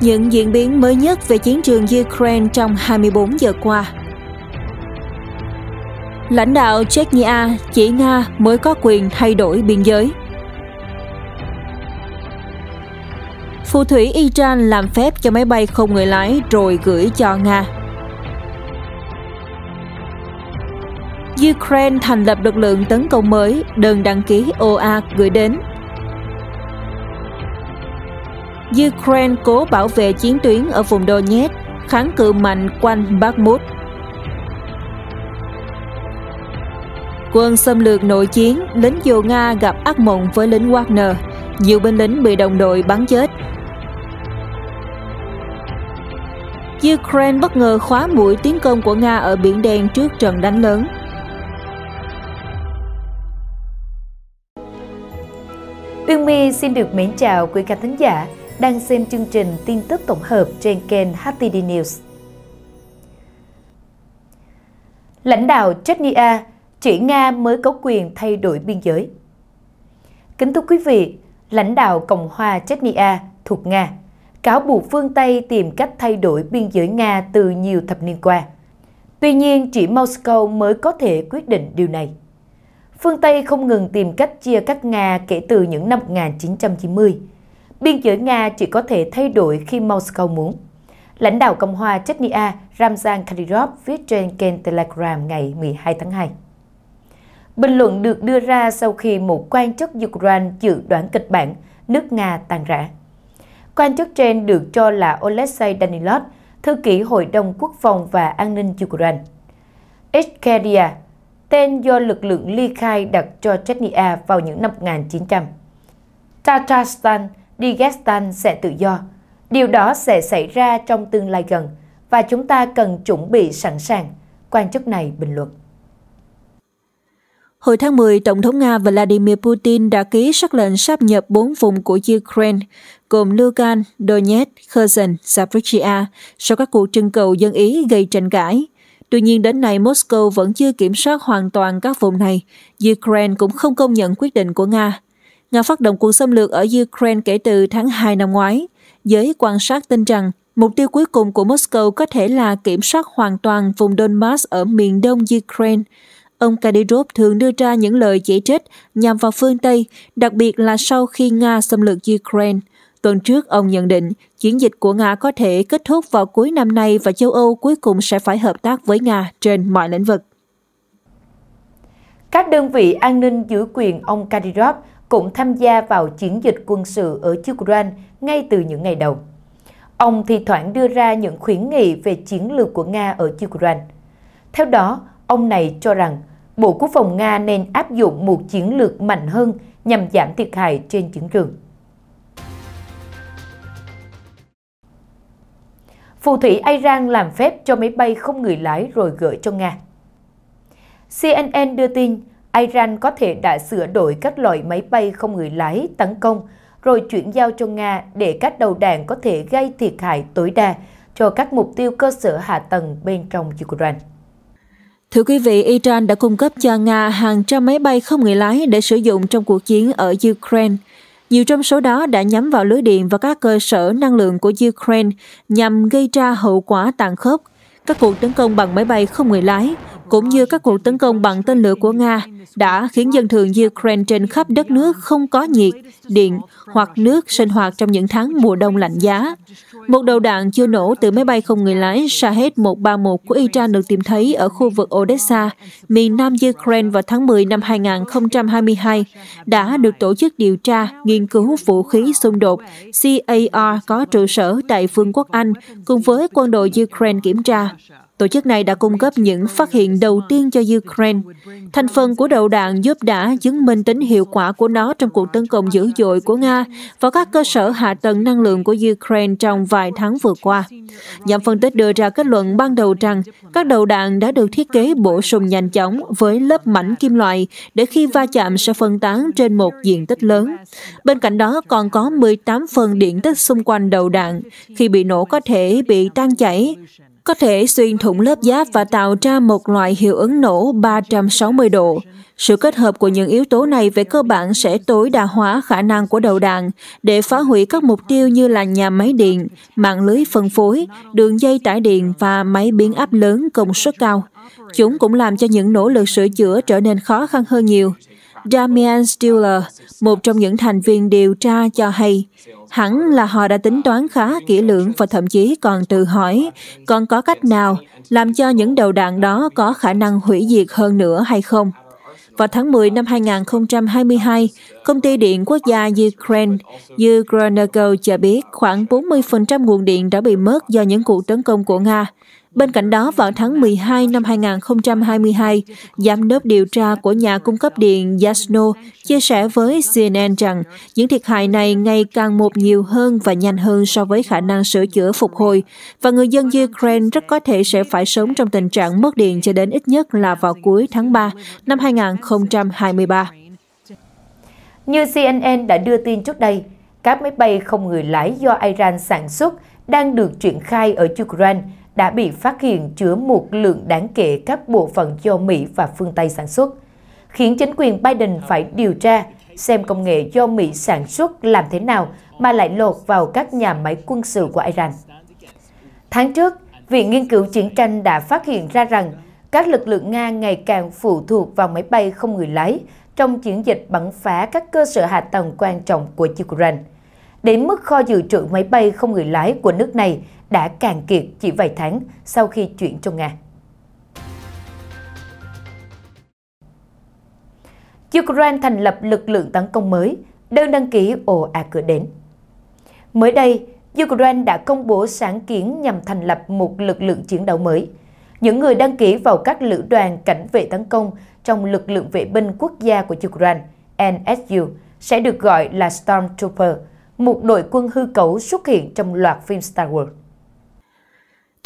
những diễn biến mới nhất về chiến trường Ukraine trong 24 giờ qua. Lãnh đạo Chechnya chỉ Nga mới có quyền thay đổi biên giới. Phù thủy Iran làm phép cho máy bay không người lái rồi gửi cho Nga. Ukraine thành lập lực lượng tấn công mới, đơn đăng ký OA gửi đến Ukraine cố bảo vệ chiến tuyến ở vùng Donetsk, kháng cự mạnh quanh Bakhmut. Quân xâm lược nội chiến, lính dù Nga gặp ác mộng với lính Wagner, nhiều binh lính bị đồng đội bắn chết. Ukraine bất ngờ khóa mũi tiến công của Nga ở Biển Đen trước trận đánh lớn. Uyên My xin được mến chào quý khán thính giả đang xem chương trình tin tức tổng hợp trên kênh HTD News. Lãnh đạo Chechnya chỉ Nga mới có quyền thay đổi biên giới. Kính thưa quý vị, lãnh đạo Cộng hòa Chechnya thuộc Nga cáo buộc phương Tây tìm cách thay đổi biên giới Nga từ nhiều thập niên qua. Tuy nhiên, chỉ Moscow mới có thể quyết định điều này. Phương Tây không ngừng tìm cách chia cắt Nga kể từ những năm 1990 biên giới Nga chỉ có thể thay đổi khi Moscow muốn. Lãnh đạo Cộng hòa Chechnya Ramzan Kadyrov viết trên kênh Telegram ngày 12 tháng 2. Bình luận được đưa ra sau khi một quan chức Ukraine dự đoán kịch bản nước Nga tàn rã. Quan chức trên được cho là Oleksiy Danilov, thư ký Hội đồng Quốc phòng và An ninh Ukraine. Iskaria, tên do lực lượng ly khai đặt cho Chechnya vào những năm 1900. Tatarstan Digestan sẽ tự do. Điều đó sẽ xảy ra trong tương lai gần và chúng ta cần chuẩn bị sẵn sàng, quan chức này bình luận. Hồi tháng 10, Tổng thống Nga Vladimir Putin đã ký sắc lệnh sáp nhập bốn vùng của Ukraine, gồm Lugan, Donetsk, Kherson, Zaporizhia, sau các cuộc trưng cầu dân Ý gây tranh cãi. Tuy nhiên đến nay Moscow vẫn chưa kiểm soát hoàn toàn các vùng này. Ukraine cũng không công nhận quyết định của Nga. Nga phát động cuộc xâm lược ở Ukraine kể từ tháng 2 năm ngoái. Giới quan sát tin rằng mục tiêu cuối cùng của Moscow có thể là kiểm soát hoàn toàn vùng Donbass ở miền đông Ukraine. Ông Kadyrov thường đưa ra những lời chỉ trích nhằm vào phương Tây, đặc biệt là sau khi Nga xâm lược Ukraine. Tuần trước, ông nhận định chiến dịch của Nga có thể kết thúc vào cuối năm nay và châu Âu cuối cùng sẽ phải hợp tác với Nga trên mọi lĩnh vực. Các đơn vị an ninh giữ quyền ông Kadyrov cũng tham gia vào chiến dịch quân sự ở Ukraine ngay từ những ngày đầu. Ông thi thoảng đưa ra những khuyến nghị về chiến lược của Nga ở Ukraine. Theo đó, ông này cho rằng Bộ Quốc phòng Nga nên áp dụng một chiến lược mạnh hơn nhằm giảm thiệt hại trên chiến trường. Phù thủy Iran làm phép cho máy bay không người lái rồi gửi cho Nga. CNN đưa tin, Iran có thể đã sửa đổi các loại máy bay không người lái tấn công, rồi chuyển giao cho Nga để các đầu đạn có thể gây thiệt hại tối đa cho các mục tiêu cơ sở hạ tầng bên trong Ukraine. Thưa quý vị, Iran đã cung cấp cho Nga hàng trăm máy bay không người lái để sử dụng trong cuộc chiến ở Ukraine. Nhiều trong số đó đã nhắm vào lưới điện và các cơ sở năng lượng của Ukraine nhằm gây ra hậu quả tàn khốc các cuộc tấn công bằng máy bay không người lái, cũng như các cuộc tấn công bằng tên lửa của Nga đã khiến dân thường Ukraine trên khắp đất nước không có nhiệt, điện hoặc nước sinh hoạt trong những tháng mùa đông lạnh giá. Một đầu đạn chưa nổ từ máy bay không người lái Shahed 131 của Iran được tìm thấy ở khu vực Odessa, miền nam Ukraine vào tháng 10 năm 2022, đã được Tổ chức Điều tra Nghiên cứu Vũ khí Xung đột CAR có trụ sở tại Vương quốc Anh cùng với quân đội Ukraine kiểm tra. Tổ chức này đã cung cấp những phát hiện đầu tiên cho Ukraine. Thành phần của đầu đạn giúp đã chứng minh tính hiệu quả của nó trong cuộc tấn công dữ dội của Nga vào các cơ sở hạ tầng năng lượng của Ukraine trong vài tháng vừa qua. Nhóm phân tích đưa ra kết luận ban đầu rằng các đầu đạn đã được thiết kế bổ sung nhanh chóng với lớp mảnh kim loại để khi va chạm sẽ phân tán trên một diện tích lớn. Bên cạnh đó còn có 18 phần điện tích xung quanh đầu đạn khi bị nổ có thể bị tan chảy có thể xuyên thủng lớp giáp và tạo ra một loại hiệu ứng nổ 360 độ. Sự kết hợp của những yếu tố này về cơ bản sẽ tối đa hóa khả năng của đầu đạn để phá hủy các mục tiêu như là nhà máy điện, mạng lưới phân phối, đường dây tải điện và máy biến áp lớn công suất cao. Chúng cũng làm cho những nỗ lực sửa chữa trở nên khó khăn hơn nhiều. Damian Stiller, một trong những thành viên điều tra cho hay, hẳn là họ đã tính toán khá kỹ lưỡng và thậm chí còn tự hỏi còn có cách nào làm cho những đầu đạn đó có khả năng hủy diệt hơn nữa hay không. Vào tháng 10 năm 2022, công ty điện quốc gia Ukraine, Ugranago cho biết khoảng 40% nguồn điện đã bị mất do những cuộc tấn công của Nga. Bên cạnh đó, vào tháng 12 năm 2022, giám đốc điều tra của nhà cung cấp điện Yasno chia sẻ với CNN rằng những thiệt hại này ngày càng một nhiều hơn và nhanh hơn so với khả năng sửa chữa phục hồi, và người dân Ukraine rất có thể sẽ phải sống trong tình trạng mất điện cho đến ít nhất là vào cuối tháng 3 năm 2023. Như CNN đã đưa tin trước đây, các máy bay không người lái do Iran sản xuất đang được triển khai ở Ukraine – đã bị phát hiện chứa một lượng đáng kể các bộ phận do Mỹ và phương Tây sản xuất, khiến chính quyền Biden phải điều tra xem công nghệ do Mỹ sản xuất làm thế nào mà lại lột vào các nhà máy quân sự của Iran. Tháng trước, Viện Nghiên cứu Chiến tranh đã phát hiện ra rằng các lực lượng Nga ngày càng phụ thuộc vào máy bay không người lái trong chiến dịch bắn phá các cơ sở hạ tầng quan trọng của Ukraine. Đến mức kho dự trữ máy bay không người lái của nước này đã cạn kiệt chỉ vài tháng sau khi chuyển cho Nga. Ukraine thành lập lực lượng tấn công mới, đơn đăng ký ồ ạt cửa đến. Mới đây, Ukraine đã công bố sáng kiến nhằm thành lập một lực lượng chiến đấu mới. Những người đăng ký vào các lữ đoàn cảnh vệ tấn công trong lực lượng vệ binh quốc gia của Ukraine, NSU, sẽ được gọi là Stormtrooper, một đội quân hư cấu xuất hiện trong loạt phim Star Wars.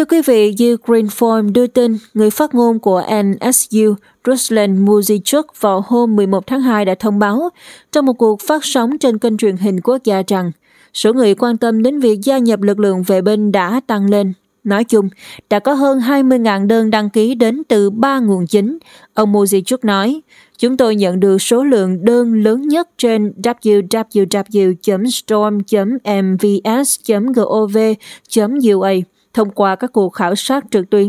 Thưa quý vị, Ukraine Form đưa tin người phát ngôn của NSU Ruslan Muzichuk vào hôm 11 tháng 2 đã thông báo trong một cuộc phát sóng trên kênh truyền hình quốc gia rằng số người quan tâm đến việc gia nhập lực lượng vệ binh đã tăng lên. Nói chung, đã có hơn 20.000 đơn đăng ký đến từ ba nguồn chính. Ông Muzichuk nói, chúng tôi nhận được số lượng đơn lớn nhất trên www.storm.mvs.gov.ua Thông qua các cuộc khảo sát trực tuyến,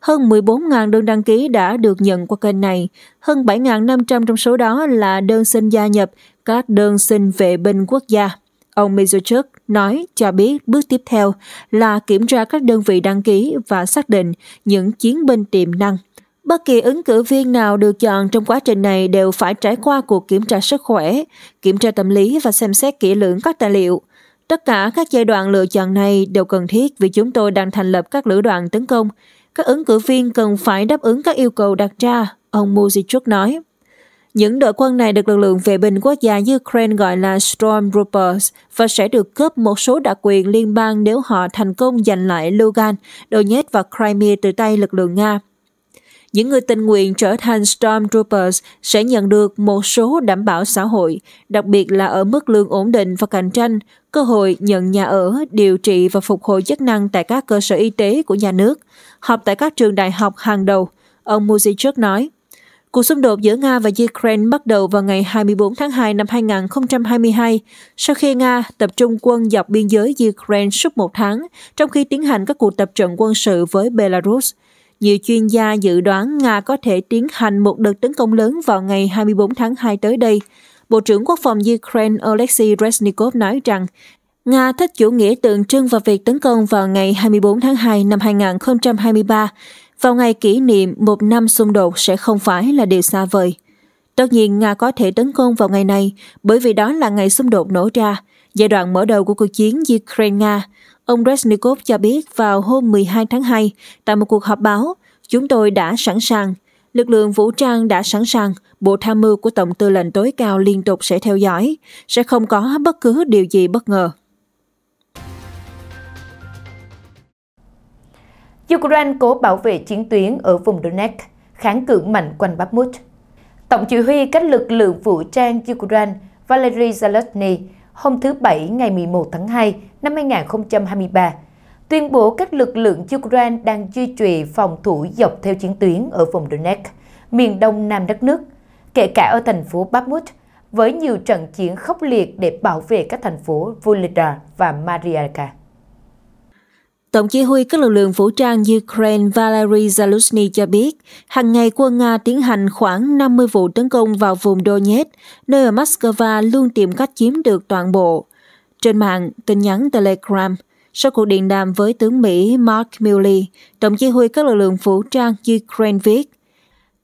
hơn 14.000 đơn đăng ký đã được nhận qua kênh này. Hơn 7.500 trong số đó là đơn xin gia nhập, các đơn xin vệ binh quốc gia. Ông Mizuchuk nói cho biết bước tiếp theo là kiểm tra các đơn vị đăng ký và xác định những chiến binh tiềm năng. Bất kỳ ứng cử viên nào được chọn trong quá trình này đều phải trải qua cuộc kiểm tra sức khỏe, kiểm tra tâm lý và xem xét kỹ lưỡng các tài liệu. Tất cả các giai đoạn lựa chọn này đều cần thiết vì chúng tôi đang thành lập các lữ đoàn tấn công. Các ứng cử viên cần phải đáp ứng các yêu cầu đặt ra, ông Muzichuk nói. Những đội quân này được lực lượng vệ binh quốc gia như Ukraine gọi là Stormtroopers và sẽ được cướp một số đặc quyền liên bang nếu họ thành công giành lại Lugan, Donetsk và Crimea từ tay lực lượng Nga những người tình nguyện trở thành Stormtroopers sẽ nhận được một số đảm bảo xã hội, đặc biệt là ở mức lương ổn định và cạnh tranh, cơ hội nhận nhà ở, điều trị và phục hồi chức năng tại các cơ sở y tế của nhà nước, học tại các trường đại học hàng đầu, ông Muzicek nói. Cuộc xung đột giữa Nga và Ukraine bắt đầu vào ngày 24 tháng 2 năm 2022, sau khi Nga tập trung quân dọc biên giới Ukraine suốt một tháng, trong khi tiến hành các cuộc tập trận quân sự với Belarus – nhiều chuyên gia dự đoán Nga có thể tiến hành một đợt tấn công lớn vào ngày 24 tháng 2 tới đây. Bộ trưởng Quốc phòng Ukraine Oleksiy Reznikov nói rằng Nga thích chủ nghĩa tượng trưng vào việc tấn công vào ngày 24 tháng 2 năm 2023, vào ngày kỷ niệm một năm xung đột sẽ không phải là điều xa vời. Tất nhiên Nga có thể tấn công vào ngày này bởi vì đó là ngày xung đột nổ ra, giai đoạn mở đầu của cuộc chiến Ukraine-Nga. Ông Resnikov cho biết vào hôm 12 tháng 2, tại một cuộc họp báo, chúng tôi đã sẵn sàng, lực lượng vũ trang đã sẵn sàng, Bộ Tham mưu của Tổng tư lệnh tối cao liên tục sẽ theo dõi, sẽ không có bất cứ điều gì bất ngờ. Ukraine cố bảo vệ chiến tuyến ở vùng Donetsk, kháng cự mạnh quanh Bakhmut. Tổng chỉ huy các lực lượng vũ trang Ukraine Valery Zelensky hôm thứ Bảy ngày 11 tháng 2 năm 2023, tuyên bố các lực lượng Ukraine đang duy trì phòng thủ dọc theo chiến tuyến ở vùng Donetsk, miền đông nam đất nước, kể cả ở thành phố Bakhmut, với nhiều trận chiến khốc liệt để bảo vệ các thành phố Volodya và Mariivka. Tổng chỉ huy các lực lượng vũ trang Ukraine Valery Zaluzny cho biết, hàng ngày quân Nga tiến hành khoảng 50 vụ tấn công vào vùng Donetsk, nơi ở Moscow luôn tìm cách chiếm được toàn bộ. Trên mạng, tin nhắn Telegram sau cuộc điện đàm với tướng Mỹ Mark Milley, tổng chỉ huy các lực lượng vũ trang Ukraine viết,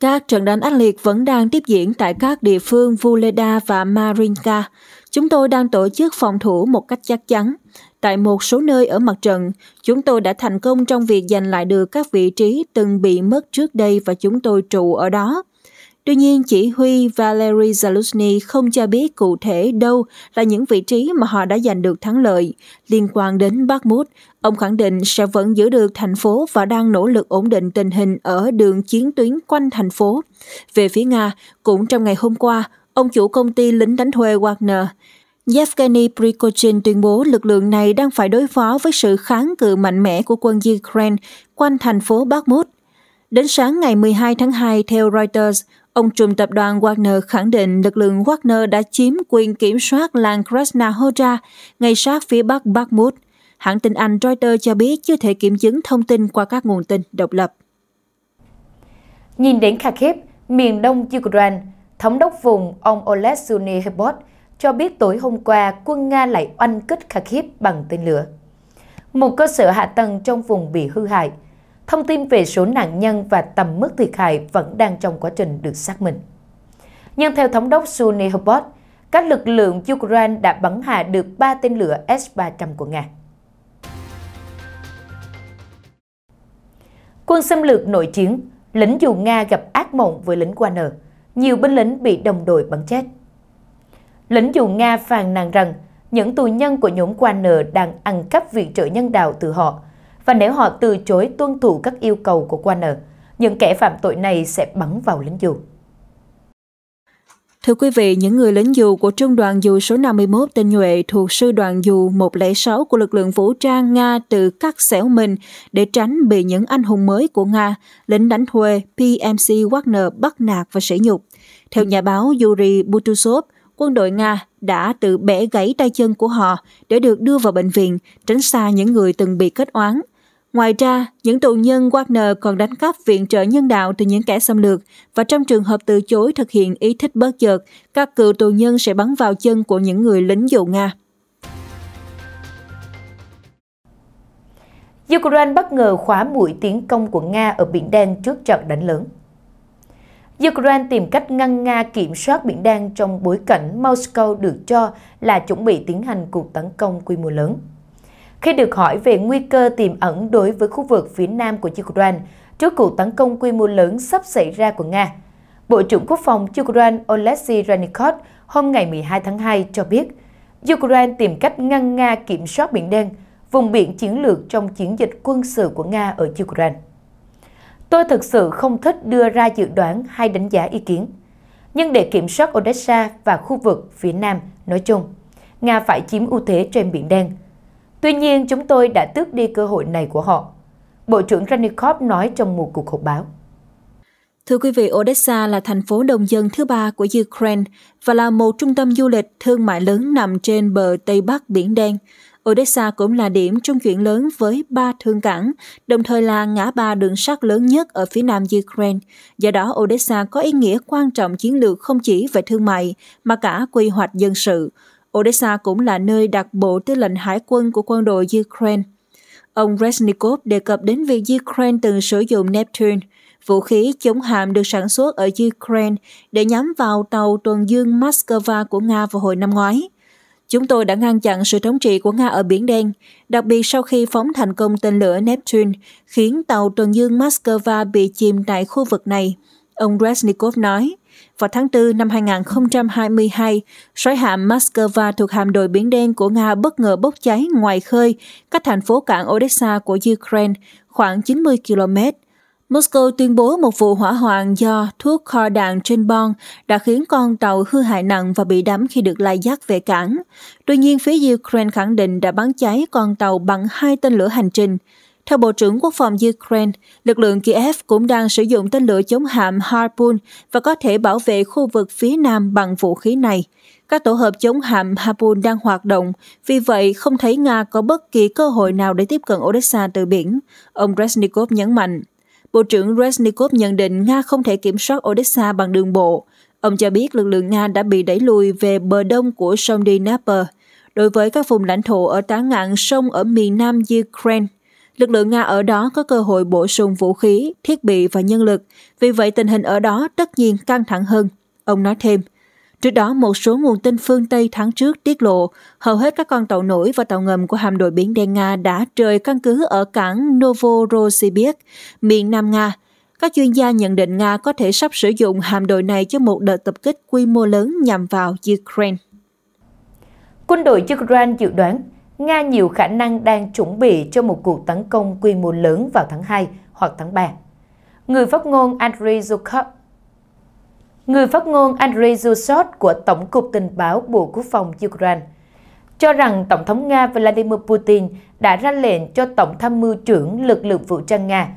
các trận đánh ác liệt vẫn đang tiếp diễn tại các địa phương Vuleda và Marinka. Chúng tôi đang tổ chức phòng thủ một cách chắc chắn. Tại một số nơi ở mặt trận, chúng tôi đã thành công trong việc giành lại được các vị trí từng bị mất trước đây và chúng tôi trụ ở đó. Tuy nhiên, chỉ huy Valery Zaluzny không cho biết cụ thể đâu là những vị trí mà họ đã giành được thắng lợi. Liên quan đến Bakhmut, ông khẳng định sẽ vẫn giữ được thành phố và đang nỗ lực ổn định tình hình ở đường chiến tuyến quanh thành phố. Về phía Nga, cũng trong ngày hôm qua, ông chủ công ty lính đánh thuê Wagner, Yevgeny Prigozhin tuyên bố lực lượng này đang phải đối phó với sự kháng cự mạnh mẽ của quân Ukraine quanh thành phố Bakhmut. Đến sáng ngày 12 tháng 2, theo Reuters, ông trùm tập đoàn Wagner khẳng định lực lượng Wagner đã chiếm quyền kiểm soát làng Krasnahora, ngay sát phía bắc Bakhmut. Hãng tin Anh Reuters cho biết chưa thể kiểm chứng thông tin qua các nguồn tin độc lập. Nhìn đến Kharkiv, miền đông Ukraine, thống đốc vùng ông Oleg Suni cho biết tối hôm qua quân Nga lại oanh kích Kharkiv bằng tên lửa. Một cơ sở hạ tầng trong vùng bị hư hại – Thông tin về số nạn nhân và tầm mức thiệt hại vẫn đang trong quá trình được xác minh. Nhưng theo thống đốc Suni Hobot, các lực lượng Ukraine đã bắn hạ được 3 tên lửa S-300 của Nga. Quân xâm lược nội chiến, lính dù Nga gặp ác mộng với lính Wagner, nhiều binh lính bị đồng đội bắn chết. Lính dù Nga phàn nàn rằng những tù nhân của nhóm Wagner đang ăn cắp viện trợ nhân đạo từ họ và nếu họ từ chối tuân thủ các yêu cầu của Warner, những kẻ phạm tội này sẽ bắn vào lính dù. Thưa quý vị, những người lính dù của Trung đoàn dù số 51 tên nhuệ thuộc Sư đoàn dù 106 của lực lượng vũ trang Nga từ các xẻo mình để tránh bị những anh hùng mới của Nga, lính đánh thuê PMC Wagner bắt nạt và sỉ nhục. Theo nhà báo Yuri Butusov, quân đội Nga đã tự bẻ gãy tay chân của họ để được đưa vào bệnh viện, tránh xa những người từng bị kết oán – Ngoài ra, những tù nhân Wagner còn đánh cắp viện trợ nhân đạo từ những kẻ xâm lược và trong trường hợp từ chối thực hiện ý thích bớt chợt, các cựu tù nhân sẽ bắn vào chân của những người lính dù Nga. Ukraine bất ngờ khóa mũi tiến công của Nga ở Biển Đen trước trận đánh lớn. Ukraine tìm cách ngăn Nga kiểm soát Biển Đen trong bối cảnh Moscow được cho là chuẩn bị tiến hành cuộc tấn công quy mô lớn. Khi được hỏi về nguy cơ tiềm ẩn đối với khu vực phía nam của Ukraine trước cuộc tấn công quy mô lớn sắp xảy ra của Nga, Bộ trưởng Quốc phòng Ukraine Oleksiy Renikov hôm ngày 12 tháng 2 cho biết, Ukraine tìm cách ngăn Nga kiểm soát Biển Đen, vùng biển chiến lược trong chiến dịch quân sự của Nga ở Ukraine. Tôi thực sự không thích đưa ra dự đoán hay đánh giá ý kiến, nhưng để kiểm soát Odessa và khu vực phía Nam nói chung, Nga phải chiếm ưu thế trên Biển Đen – Tuy nhiên, chúng tôi đã tước đi cơ hội này của họ. Bộ trưởng Rannikov nói trong một cuộc họp báo. Thưa quý vị, Odessa là thành phố đông dân thứ ba của Ukraine và là một trung tâm du lịch thương mại lớn nằm trên bờ Tây Bắc Biển Đen. Odessa cũng là điểm trung chuyển lớn với ba thương cảng, đồng thời là ngã ba đường sắt lớn nhất ở phía nam Ukraine. Do đó, Odessa có ý nghĩa quan trọng chiến lược không chỉ về thương mại, mà cả quy hoạch dân sự. Odessa cũng là nơi đặt bộ tư lệnh hải quân của quân đội Ukraine. Ông Resnikov đề cập đến việc Ukraine từng sử dụng Neptune, vũ khí chống hạm được sản xuất ở Ukraine để nhắm vào tàu tuần dương Moscow của Nga vào hồi năm ngoái. Chúng tôi đã ngăn chặn sự thống trị của Nga ở Biển Đen, đặc biệt sau khi phóng thành công tên lửa Neptune, khiến tàu tuần dương Moscow bị chìm tại khu vực này. Ông Resnikov nói, vào tháng 4 năm 2022, sói hạm Moskva thuộc hạm đội Biển Đen của Nga bất ngờ bốc cháy ngoài khơi cách thành phố cảng Odessa của Ukraine khoảng 90 km. Moscow tuyên bố một vụ hỏa hoạn do thuốc kho đạn trên bom đã khiến con tàu hư hại nặng và bị đắm khi được lai dắt về cảng. Tuy nhiên, phía Ukraine khẳng định đã bắn cháy con tàu bằng hai tên lửa hành trình. Theo Bộ trưởng Quốc phòng Ukraine, lực lượng Kiev cũng đang sử dụng tên lửa chống hạm Harpoon và có thể bảo vệ khu vực phía nam bằng vũ khí này. Các tổ hợp chống hạm Harpoon đang hoạt động, vì vậy không thấy Nga có bất kỳ cơ hội nào để tiếp cận Odessa từ biển, ông Resnikov nhấn mạnh. Bộ trưởng Resnikov nhận định Nga không thể kiểm soát Odessa bằng đường bộ. Ông cho biết lực lượng Nga đã bị đẩy lùi về bờ đông của sông Dnieper đối với các vùng lãnh thổ ở tá ngạn sông ở miền nam Ukraine lực lượng Nga ở đó có cơ hội bổ sung vũ khí, thiết bị và nhân lực, vì vậy tình hình ở đó tất nhiên căng thẳng hơn. Ông nói thêm, trước đó một số nguồn tin phương Tây tháng trước tiết lộ hầu hết các con tàu nổi và tàu ngầm của hạm đội biển đen Nga đã rời căn cứ ở cảng Novorossiysk, miền Nam Nga. Các chuyên gia nhận định Nga có thể sắp sử dụng hạm đội này cho một đợt tập kích quy mô lớn nhằm vào Ukraine. Quân đội Ukraine dự đoán Nga nhiều khả năng đang chuẩn bị cho một cuộc tấn công quy mô lớn vào tháng 2 hoặc tháng 3. Người phát ngôn Andriy Zhukov Người phát ngôn Andriy Zhukov của Tổng cục Tình báo Bộ Quốc phòng Ukraine cho rằng Tổng thống Nga Vladimir Putin đã ra lệnh cho Tổng tham mưu trưởng lực lượng vũ trang Nga,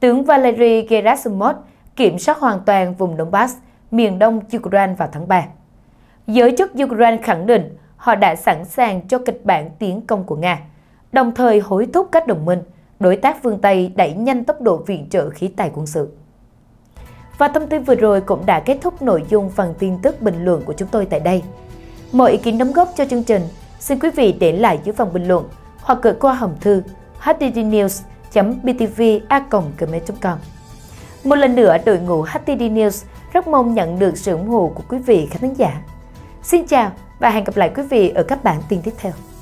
tướng Valery Gerasimov kiểm soát hoàn toàn vùng Donbass, miền đông Ukraine vào tháng 3. Giới chức Ukraine khẳng định họ đã sẵn sàng cho kịch bản tiến công của Nga, đồng thời hối thúc các đồng minh, đối tác phương Tây đẩy nhanh tốc độ viện trợ khí tài quân sự. Và thông tin vừa rồi cũng đã kết thúc nội dung phần tin tức bình luận của chúng tôi tại đây. Mọi ý kiến đóng góp cho chương trình, xin quý vị để lại dưới phần bình luận hoặc gửi qua hòm thư htdnews btva com Một lần nữa, đội ngũ HTD News rất mong nhận được sự ủng hộ của quý vị khán giả. Xin chào! và hẹn gặp lại quý vị ở các bản tin tiếp theo.